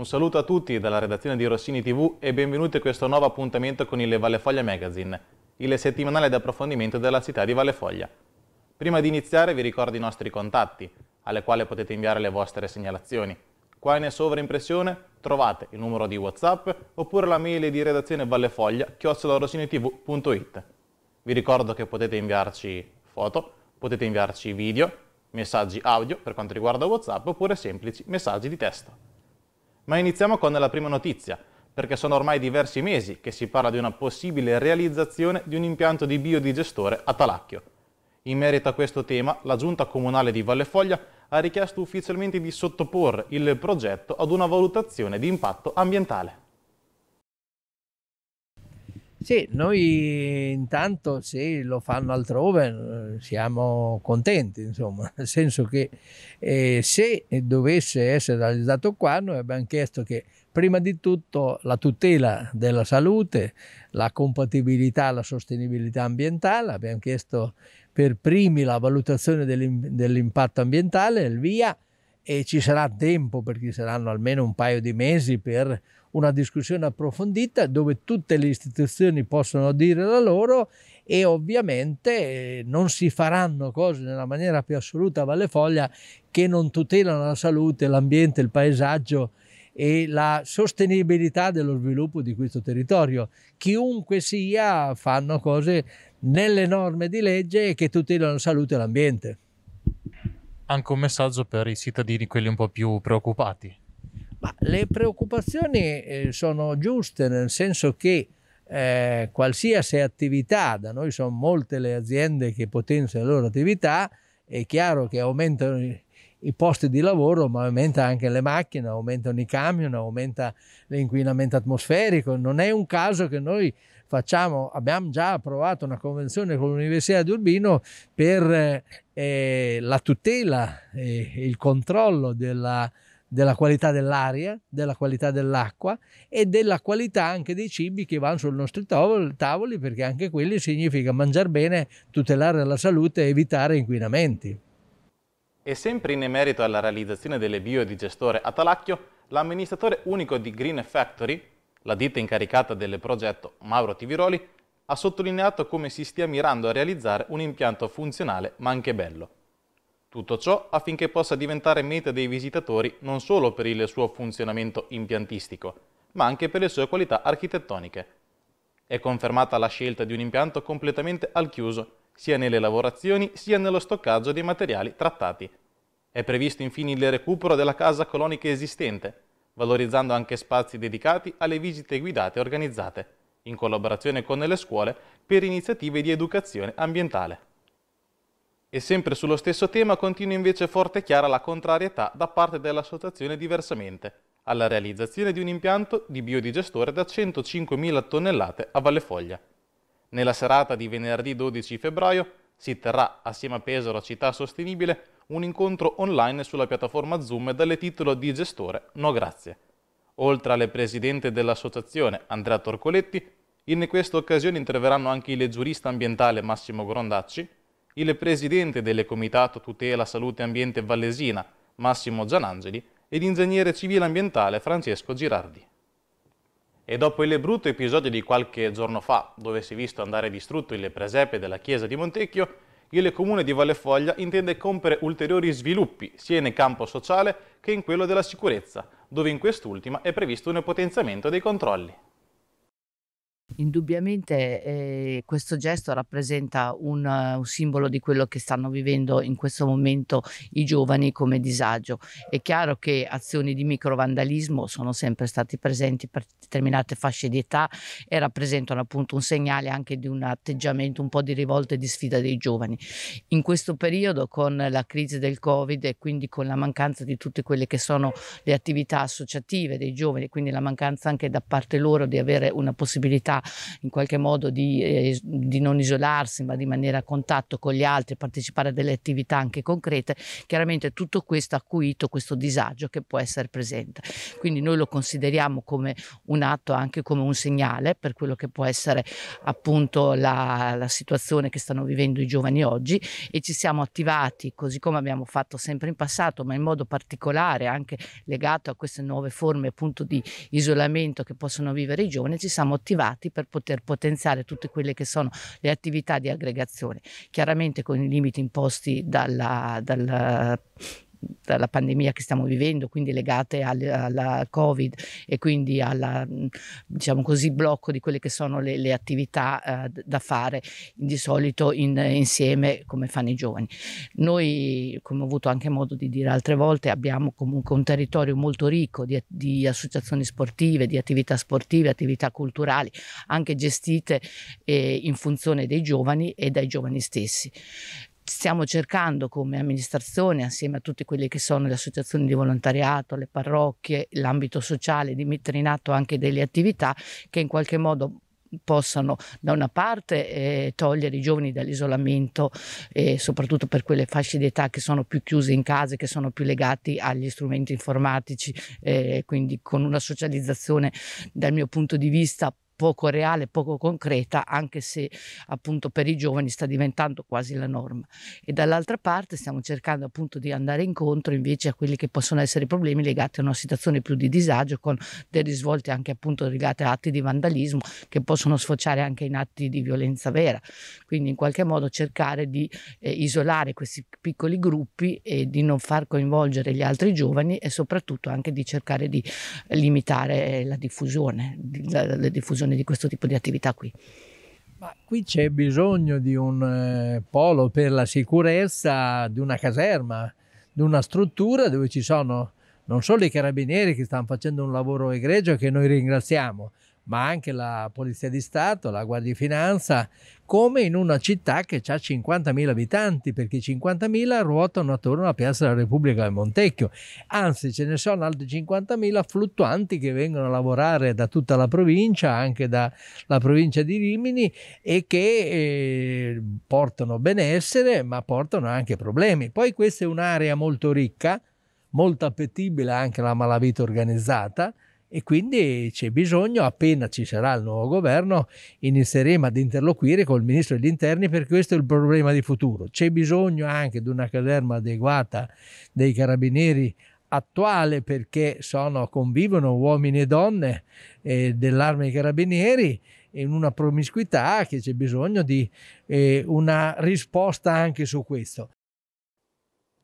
Un saluto a tutti dalla redazione di Rossini TV e benvenuti a questo nuovo appuntamento con il Vallefoglia Magazine, il settimanale di approfondimento della città di Vallefoglia. Prima di iniziare vi ricordo i nostri contatti, alle quali potete inviare le vostre segnalazioni. Qua in sovraimpressione trovate il numero di WhatsApp oppure la mail di redazione vallefoglia rossinitvit Vi ricordo che potete inviarci foto, potete inviarci video, messaggi audio per quanto riguarda WhatsApp oppure semplici messaggi di testo. Ma iniziamo con la prima notizia, perché sono ormai diversi mesi che si parla di una possibile realizzazione di un impianto di biodigestore a Talacchio. In merito a questo tema, la Giunta Comunale di Vallefoglia ha richiesto ufficialmente di sottoporre il progetto ad una valutazione di impatto ambientale. Sì, noi intanto se lo fanno altrove eh, siamo contenti, insomma, nel senso che eh, se dovesse essere realizzato qua noi abbiamo chiesto che prima di tutto la tutela della salute, la compatibilità, la sostenibilità ambientale, abbiamo chiesto per primi la valutazione dell'impatto ambientale, il via, e ci sarà tempo perché saranno almeno un paio di mesi per una discussione approfondita dove tutte le istituzioni possono dire la loro e ovviamente eh, non si faranno cose nella maniera più assoluta a Valle che non tutelano la salute, l'ambiente, il paesaggio e la sostenibilità dello sviluppo di questo territorio. Chiunque sia fanno cose nelle norme di legge che tutelano la salute e l'ambiente. Anche un messaggio per i cittadini, quelli un po' più preoccupati. Ma le preoccupazioni eh, sono giuste, nel senso che eh, qualsiasi attività, da noi sono molte le aziende che potenziano la loro attività, è chiaro che aumentano i, i posti di lavoro, ma aumentano anche le macchine, aumentano i camion, aumenta l'inquinamento atmosferico. Non è un caso che noi facciamo, abbiamo già approvato una convenzione con l'Università di Urbino per eh, la tutela e il controllo della della qualità dell'aria, della qualità dell'acqua e della qualità anche dei cibi che vanno sui nostri tavoli, perché anche quelli significa mangiare bene, tutelare la salute e evitare inquinamenti. E sempre in merito alla realizzazione delle biodigestore a Talacchio, l'amministratore unico di Green Factory, la ditta incaricata del progetto Mauro Tiviroli, ha sottolineato come si stia mirando a realizzare un impianto funzionale ma anche bello. Tutto ciò affinché possa diventare meta dei visitatori non solo per il suo funzionamento impiantistico, ma anche per le sue qualità architettoniche. È confermata la scelta di un impianto completamente al chiuso, sia nelle lavorazioni sia nello stoccaggio dei materiali trattati. È previsto infine il recupero della casa colonica esistente, valorizzando anche spazi dedicati alle visite guidate organizzate, in collaborazione con le scuole per iniziative di educazione ambientale. E sempre sullo stesso tema continua invece forte e chiara la contrarietà da parte dell'associazione Diversamente alla realizzazione di un impianto di biodigestore da 105.000 tonnellate a Vallefoglia. Nella serata di venerdì 12 febbraio si terrà assieme a Pesaro Città Sostenibile un incontro online sulla piattaforma Zoom dalle titolo di gestore No Grazie. Oltre alle presidente dell'associazione Andrea Torcoletti, in questa occasione interverranno anche il giurista ambientale Massimo Grondacci, il presidente del Comitato Tutela Salute e Ambiente Vallesina, Massimo Gianangeli, e l'ingegnere civile ambientale Francesco Girardi. E dopo il brutto episodio di qualche giorno fa, dove si è visto andare distrutto il presepe della chiesa di Montecchio, il comune di Vallefoglia intende compiere ulteriori sviluppi sia nel campo sociale che in quello della sicurezza, dove in quest'ultima è previsto un potenziamento dei controlli. Indubbiamente eh, questo gesto rappresenta un, uh, un, simbolo di quello che stanno vivendo in questo momento i giovani come disagio. È chiaro che azioni di microvandalismo sono sempre state presenti per determinate fasce di età e rappresentano appunto un segnale anche di un atteggiamento un po' di rivolta e di sfida dei giovani. In questo periodo con la crisi del Covid e quindi con la mancanza di tutte quelle che sono le attività associative dei giovani, quindi la mancanza anche da parte loro di avere una possibilità in qualche modo di, eh, di, non isolarsi ma di rimanere a contatto con gli altri, partecipare a delle attività anche concrete, chiaramente tutto questo ha acuito questo disagio che può essere presente. Quindi noi lo consideriamo come un atto, anche come un segnale per quello che può essere appunto la, la situazione che stanno vivendo i giovani oggi e ci siamo attivati così come abbiamo fatto sempre in passato, ma in modo particolare anche legato a queste nuove forme appunto di isolamento che possono vivere i giovani, ci siamo attivati per poter potenziare tutte quelle che sono le attività di aggregazione, chiaramente con i limiti imposti dalla, dal dalla pandemia che stiamo vivendo, quindi legate al, alla Covid e quindi al diciamo così, blocco di quelle che sono le, le attività eh, da fare di solito in, insieme come fanno i giovani. Noi, come ho avuto anche modo di dire altre volte, abbiamo comunque un territorio molto ricco di, di associazioni sportive, di attività sportive, attività culturali, anche gestite eh, in funzione dei giovani e dai giovani stessi stiamo cercando come amministrazione, assieme a tutte quelle che sono le associazioni di volontariato, le parrocchie, l'ambito sociale, di mettere in atto anche delle attività che in qualche modo possano da una parte eh, togliere i giovani dall'isolamento eh, soprattutto per quelle fasce d'età che sono più chiuse in casa, che sono più legati agli strumenti informatici, eh, quindi con una socializzazione dal mio punto di vista poco reale, poco concreta, anche se appunto per i giovani sta diventando quasi la norma. E dall'altra parte stiamo cercando appunto di andare incontro invece a quelli che possono essere problemi legati a una situazione più di disagio, con dei risvolti anche appunto legati a atti di vandalismo che possono sfociare anche in atti di violenza vera. Quindi in qualche modo cercare di eh, isolare questi piccoli gruppi e di non far coinvolgere gli altri giovani e soprattutto anche di cercare di limitare eh, la diffusione, la, la diffusione promozione di questo tipo di attività qui. Ma qui c'è bisogno di un eh, polo per la sicurezza di una caserma, di una struttura dove ci sono non solo i carabinieri che stanno facendo un lavoro egregio che noi ringraziamo, ma anche la Polizia di Stato, la Guardia di Finanza, come in una città che ha 50.000 abitanti, perché 50.000 ruotano attorno alla Piazza della Repubblica del Montecchio. Anzi, ce ne sono altri 50.000 fluttuanti che vengono a lavorare da tutta la provincia, anche dalla provincia di Rimini, e che eh, portano benessere, ma portano anche problemi. Poi questa è un'area molto ricca, molto appetibile anche alla malavita organizzata, e quindi c'è bisogno, appena ci sarà il nuovo governo, inizieremo ad interloquire col ministro degli interni perché questo è il problema di futuro. C'è bisogno anche di una caserma adeguata dei carabinieri attuale perché sono, convivono uomini e donne eh, dell'arma dei carabinieri in una promiscuità che c'è bisogno di eh, una risposta anche su questo.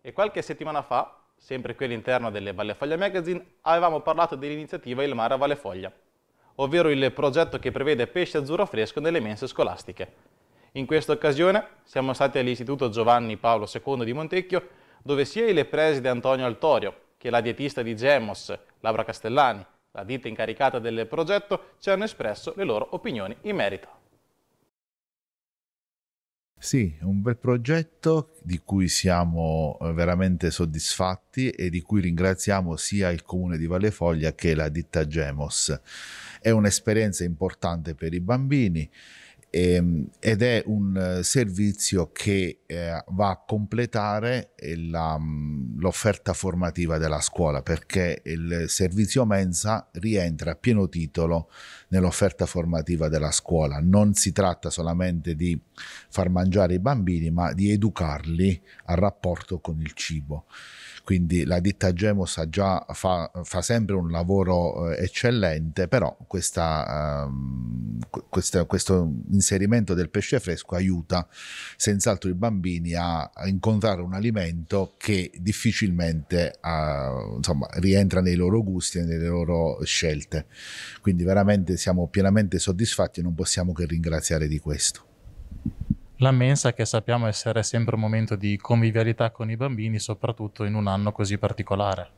E qualche settimana fa sempre qui all'interno delle Valle Foglia Magazine, avevamo parlato dell'iniziativa Il Mare a Valle Foglia, ovvero il progetto che prevede pesce azzurro fresco nelle mense scolastiche. In questa occasione siamo stati all'Istituto Giovanni Paolo II di Montecchio, dove sia il preside Antonio Altorio che la dietista di Gemos, Laura Castellani, la ditta incaricata del progetto, ci hanno espresso le loro opinioni in merito. Sì, è un bel progetto di cui siamo eh, veramente soddisfatti e di cui ringraziamo sia il comune di Valle Foglia che la ditta Gemos. È un'esperienza importante per i bambini Ehm, ed è un eh, servizio che eh, va a completare mm, l'offerta formativa della scuola perché il servizio mensa rientra a pieno titolo nell'offerta formativa della scuola. Non si tratta solamente di far mangiare i bambini ma di educarli al rapporto con il cibo quindi la ditta Gemos già fa, fa, sempre un lavoro eh, eccellente, però questa, um, questa, questo inserimento del pesce fresco aiuta senz'altro i bambini a, a incontrare un alimento che difficilmente uh, insomma, rientra nei loro gusti e nelle loro scelte. Quindi veramente siamo pienamente soddisfatti e non possiamo che ringraziare di questo. La mensa che sappiamo essere sempre un momento di convivialità con i bambini, soprattutto in un anno così particolare.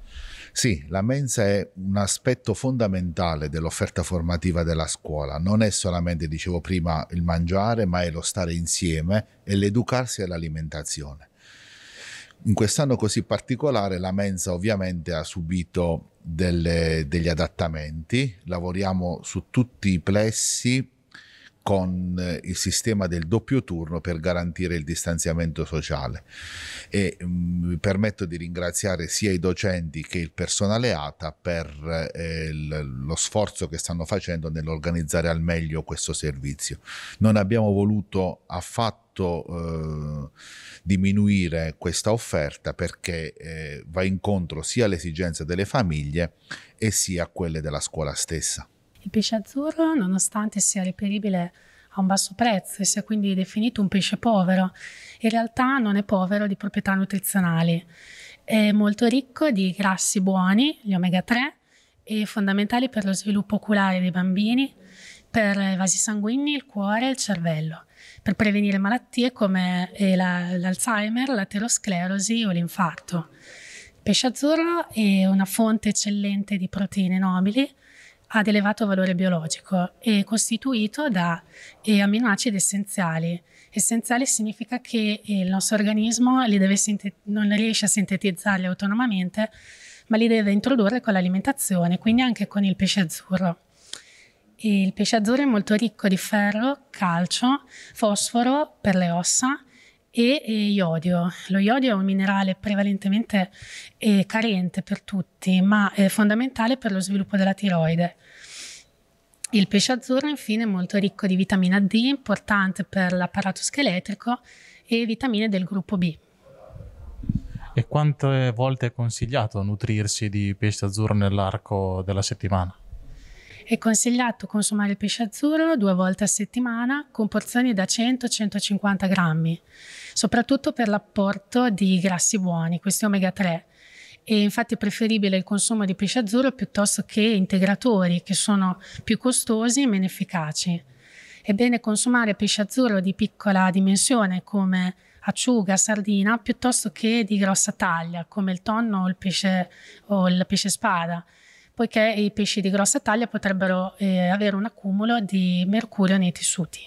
Sì, la mensa è un aspetto fondamentale dell'offerta formativa della scuola. Non è solamente, dicevo prima, il mangiare, ma è lo stare insieme e l'educarsi all'alimentazione. In quest'anno così particolare la mensa ovviamente ha subito delle, degli adattamenti, lavoriamo su tutti i plessi con eh, il sistema del doppio turno per garantire il distanziamento sociale e mm, mi permetto di ringraziare sia i docenti che il personale ATA per eh, lo sforzo che stanno facendo nell'organizzare al meglio questo servizio. Non abbiamo voluto affatto eh, diminuire questa offerta perché eh, va incontro sia alle esigenze delle famiglie e sia a quelle della scuola stessa. Il pesce azzurro, nonostante sia reperibile a un basso prezzo e sia quindi definito un pesce povero, in realtà non è povero di proprietà nutrizionali. È molto ricco di grassi buoni, gli omega 3, e fondamentali per lo sviluppo oculare dei bambini, per i vasi sanguigni, il cuore e il cervello, per prevenire malattie come eh, l'Alzheimer, l'aterosclerosi o l'infarto. Il pesce azzurro è una fonte eccellente di proteine nobili ad elevato valore biologico è costituito da eh, aminoacidi essenziali. Essenziale significa che eh, il nostro organismo non riesce a sintetizzarli autonomamente, ma li deve introdurre con l'alimentazione, quindi anche con il pesce azzurro. E il pesce azzurro è molto ricco di ferro, calcio, fosforo per le ossa e, iodio. Lo iodio è un minerale prevalentemente eh, carente per tutti, ma è fondamentale per lo sviluppo della tiroide. Il pesce azzurro infine è molto ricco di vitamina D, importante per l'apparato scheletrico e vitamine del gruppo B. E quante volte è consigliato nutrirsi di pesce azzurro nell'arco della settimana? È consigliato consumare il pesce azzurro due volte a settimana con porzioni da 100-150 grammi, soprattutto per l'apporto di grassi buoni, questi omega 3. E infatti è preferibile il consumo di pesce azzurro piuttosto che integratori che sono più costosi e meno efficaci. È bene consumare pesce azzurro di piccola dimensione come acciuga, sardina, piuttosto che di grossa taglia come il tonno o il pesce, o il pesce spada, poiché i pesci di grossa taglia potrebbero eh, avere un accumulo di mercurio nei tessuti.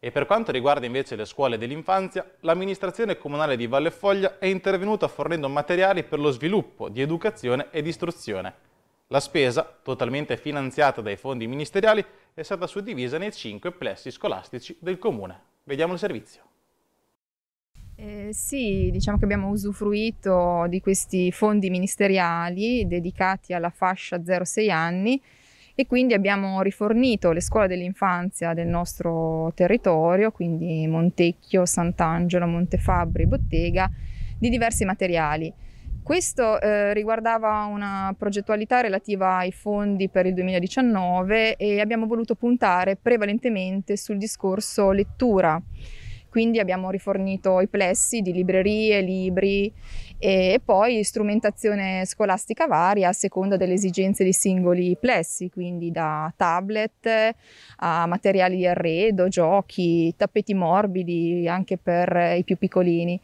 E per quanto riguarda invece le scuole dell'infanzia, l'amministrazione comunale di Valle Foglia è intervenuta fornendo materiali per lo sviluppo di educazione ed istruzione. La spesa, totalmente finanziata dai fondi ministeriali, è stata suddivisa nei cinque plessi scolastici del comune. Vediamo il servizio. Eh, sì, diciamo che abbiamo usufruito di questi fondi ministeriali dedicati alla fascia 0-6 anni e quindi abbiamo rifornito le scuole dell'infanzia del nostro territorio, quindi Montecchio, Sant'Angelo, Montefabbri, Bottega, di diversi materiali. Questo eh, riguardava una progettualità relativa ai fondi per il 2019 e abbiamo voluto puntare prevalentemente sul discorso lettura quindi abbiamo rifornito i plessi di librerie, libri e poi strumentazione scolastica varia a seconda delle esigenze dei singoli plessi, quindi da tablet a materiali di arredo, giochi, tappeti morbidi anche per i più piccolini.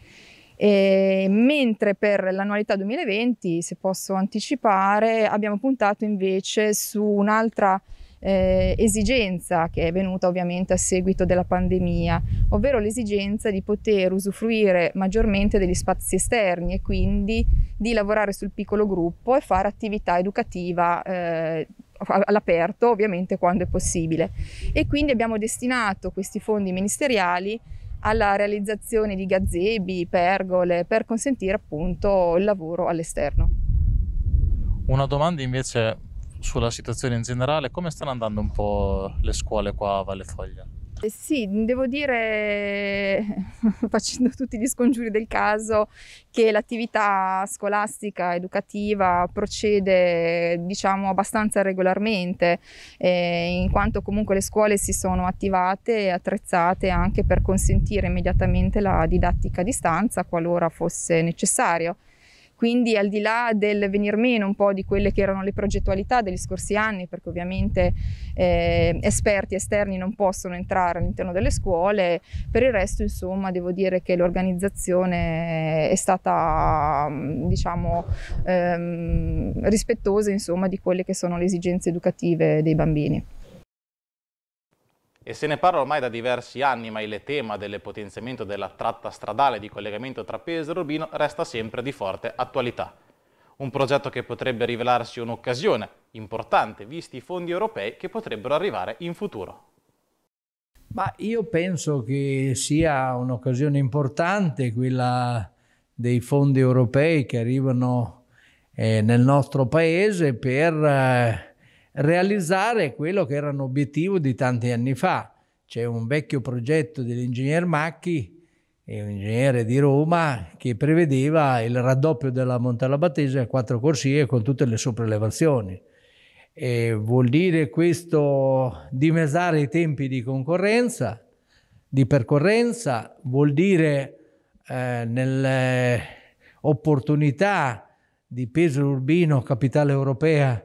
E mentre per l'annualità 2020, se posso anticipare, abbiamo puntato invece su un'altra eh, esigenza che è venuta ovviamente a seguito della pandemia, ovvero l'esigenza di poter usufruire maggiormente degli spazi esterni e quindi di lavorare sul piccolo gruppo e fare attività educativa eh, all'aperto ovviamente quando è possibile. E quindi abbiamo destinato questi fondi ministeriali alla realizzazione di gazebi, pergole, per consentire appunto il lavoro all'esterno. Una domanda invece sulla situazione in generale, come stanno andando un po' le scuole qua a Valle Foglia? Eh sì, devo dire, facendo tutti gli scongiuri del caso, che l'attività scolastica, educativa procede diciamo abbastanza regolarmente, eh, in quanto comunque le scuole si sono attivate e attrezzate anche per consentire immediatamente la didattica a distanza qualora fosse necessario. Quindi al di là del venir meno un po' di quelle che erano le progettualità degli scorsi anni, perché ovviamente eh, esperti esterni non possono entrare all'interno delle scuole, per il resto insomma devo dire che l'organizzazione è stata mm, diciamo ehm, rispettosa insomma di quelle che sono le esigenze educative dei bambini e se ne parla ormai da diversi anni, ma il tema del potenziamento della tratta stradale di collegamento tra Pesaro e Rubino resta sempre di forte attualità. Un progetto che potrebbe rivelarsi un'occasione importante, visti i fondi europei che potrebbero arrivare in futuro. Ma io penso che sia un'occasione importante quella dei fondi europei che arrivano eh, nel nostro paese per eh, realizzare quello che era un obiettivo di tanti anni fa. C'è un vecchio progetto dell'ingegner Macchi, un ingegnere di Roma, che prevedeva il raddoppio della Montella Battese a quattro corsie con tutte le sopraelevazioni. E vuol dire questo dimesare i tempi di concorrenza, di percorrenza, vuol dire eh, opportunità di peso Urbino, capitale europea,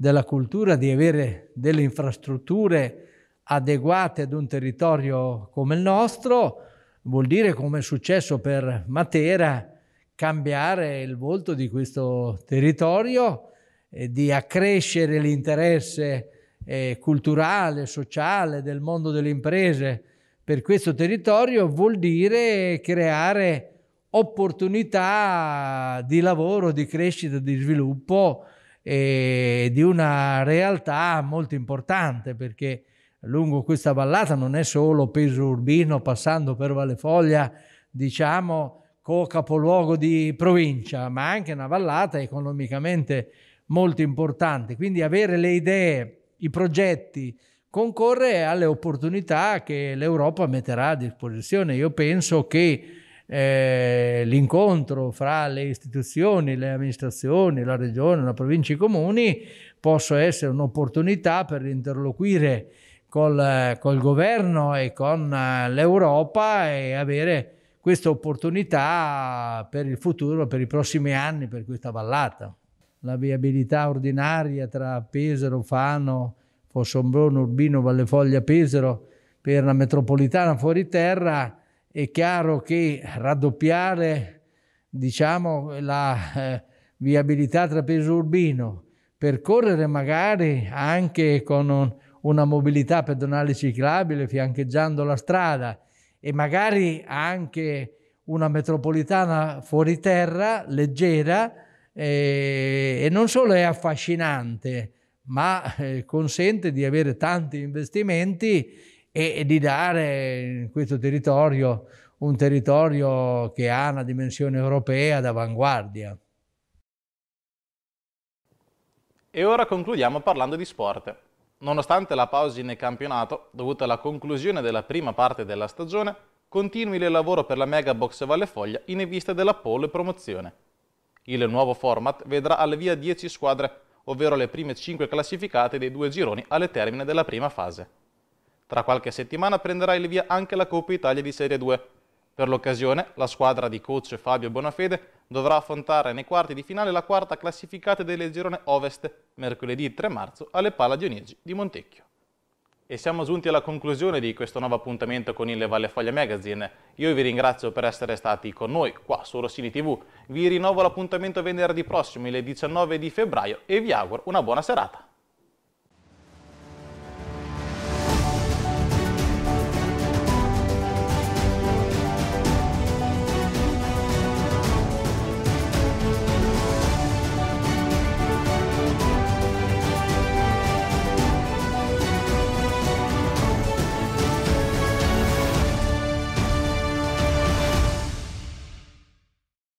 della cultura, di avere delle infrastrutture adeguate ad un territorio come il nostro, vuol dire, come è successo per Matera, cambiare il volto di questo territorio, e di accrescere l'interesse eh, culturale, sociale del mondo delle imprese per questo territorio, vuol dire creare opportunità di lavoro, di crescita, di sviluppo eh, di una realtà molto importante perché lungo questa vallata non è solo peso urbino passando per Vallefoglia, diciamo, capoluogo di provincia, ma anche una vallata economicamente molto importante. Quindi avere le idee, i progetti, concorre alle opportunità che l'Europa metterà a disposizione. Io penso che eh, l'incontro fra le istituzioni, le amministrazioni, la regione, la provincia, e i comuni, possa essere un'opportunità per interloquire col, col governo e con eh, l'Europa e avere questa opportunità per il futuro, per i prossimi anni, per questa vallata. La viabilità ordinaria tra Pesaro, Fano, Fossombrone, Urbino, Vallefoglia, Pesaro per la metropolitana fuori terra è chiaro che raddoppiare diciamo, la eh, viabilità Treviso-Urbino, percorrere magari anche con un, una mobilità pedonale ciclabile fiancheggiando la strada e magari anche una metropolitana fuori terra, leggera, eh, e non solo è affascinante, ma eh, consente di avere tanti investimenti e, e di dare in questo territorio un territorio che ha una dimensione europea d'avanguardia. E ora concludiamo parlando di sport. Nonostante la pausa in campionato, dovuta alla conclusione della prima parte della stagione, continui il lavoro per la Mega Box Valle Foglia in vista della pole e promozione. Il nuovo format vedrà al via 10 squadre, ovvero le prime 5 classificate dei due gironi alle termine della prima fase. Tra qualche settimana prenderà il via anche la Coppa Italia di Serie 2. Per l'occasione, la squadra di coach Fabio Bonafede dovrà affrontare nei quarti di finale la quarta classificata delle girone Ovest, mercoledì 3 marzo alle Pala Dionigi di Montecchio. E siamo giunti alla conclusione di questo nuovo appuntamento con il Valle Foglia Magazine. Io vi ringrazio per essere stati con noi qua su Rossini TV. Vi rinnovo l'appuntamento venerdì prossimo, il 19 di febbraio, e vi auguro una buona serata.